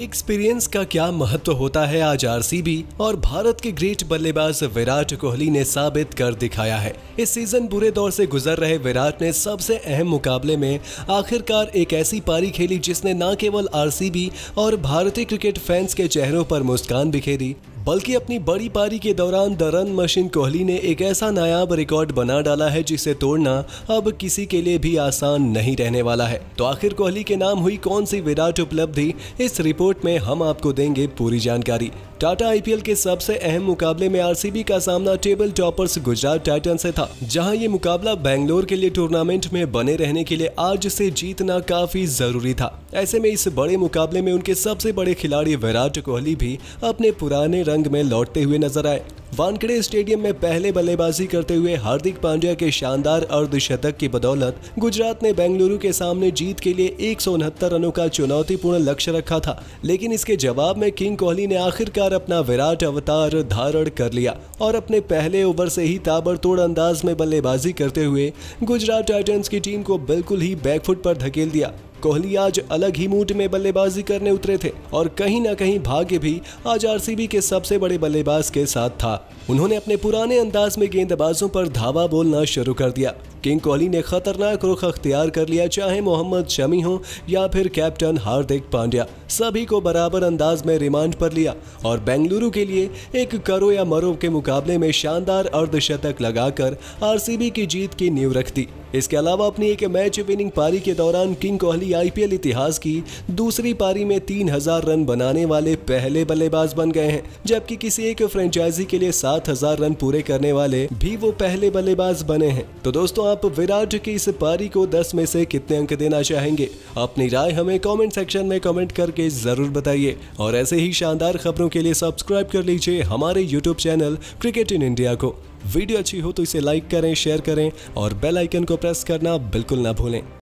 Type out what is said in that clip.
experience का क्या महत्व होता है आज आरसीबी और भारत के ग्रेट बल्लेबाज विराट कोहली ने साबित कर दिखाया है इस सीजन बुरे दौर से गुजर रहे विराट ने सबसे अहम मुकाबले में आखिरकार एक ऐसी पारी खेली जिसने न केवल आरसीबी और भारतीय क्रिकेट फैंस के चेहरों पर मुस्कान बिखेरी बल्कि अपनी बड़ी पारी के दौरान द रन मशीन कोहली ने एक ऐसा नायाब रिकॉर्ड बना डाला है जिसे तोड़ना अब किसी के लिए भी आसान नहीं रहने वाला है तो आखिर कोहली के नाम हुई कौन सी विराट उपलब्धि इस रिपोर्ट में हम आपको देंगे पूरी जानकारी टाटा आईपीएल के सबसे अहम मुकाबले में आरसीबी का सामना टेबल टॉपर्स गुजरात टाइटन से था जहां ये मुकाबला बेंगलोर के लिए टूर्नामेंट में बने रहने के लिए आज से जीतना काफी जरूरी था ऐसे में इस बड़े मुकाबले में उनके सबसे बड़े खिलाड़ी विराट कोहली भी अपने पुराने रन रंग में लौटते हुए नजर आए वानखेड़े स्टेडियम में पहले बल्लेबाजी करते हुए हार्दिक पांड्या के शानदार अर्धशतक की बदौलत गुजरात ने बेंगलुरु के सामने जीत के लिए एक रनों का चुनौतीपूर्ण लक्ष्य रखा था लेकिन इसके जवाब में किंग कोहली ने आखिरकार अपना विराट अवतार धारण कर लिया और अपने पहले ओवर से ही ताबड़तोड़ अंदाज में बल्लेबाजी करते हुए गुजरात टाइटन्स की टीम को बिल्कुल ही बैकफुट पर धकेल दिया कोहली आज अलग ही मूड में बल्लेबाजी करने उतरे थे और कहीं ना कहीं भाग्य भी आज आरसीबी के सबसे बड़े बल्लेबाज के साथ था उन्होंने अपने पुराने अंदाज में गेंदबाजों पर धावा बोलना शुरू कर दिया किंग कोहली ने खतरनाक रुख अख्तियार कर लिया चाहे मोहम्मद शमी हो या फिर कैप्टन हार्दिक पांड्या सभी को बराबर अंदाज में रिमांड पर लिया और बेंगलुरु के लिए एक करो या मरो के मुकाबले में शानदार अर्धशतक लगाकर आरसीबी की जीत की नींव रख दी इसके अलावा अपनी एक मैच विनिंग पारी के दौरान किंग कोहली आईपीएल इतिहास की दूसरी पारी में तीन हजार रन बनाने वाले पहले बल्लेबाज बन गए हैं जबकि किसी एक फ्रेंचाइजी के लिए सात हजार रन पूरे करने वाले भी वो पहले बल्लेबाज बने हैं तो दोस्तों आप विराट की इस पारी को दस में से कितने अंक देना चाहेंगे अपनी राय हमें कॉमेंट सेक्शन में कॉमेंट करके जरूर बताइए और ऐसे ही शानदार खबरों के लिए सब्सक्राइब कर लीजिए हमारे YouTube channel cricket in India को वीडियो अच्छी हो तो इसे लाइक करें शेयर करें और बेल आइकन को प्रेस करना बिल्कुल ना भूलें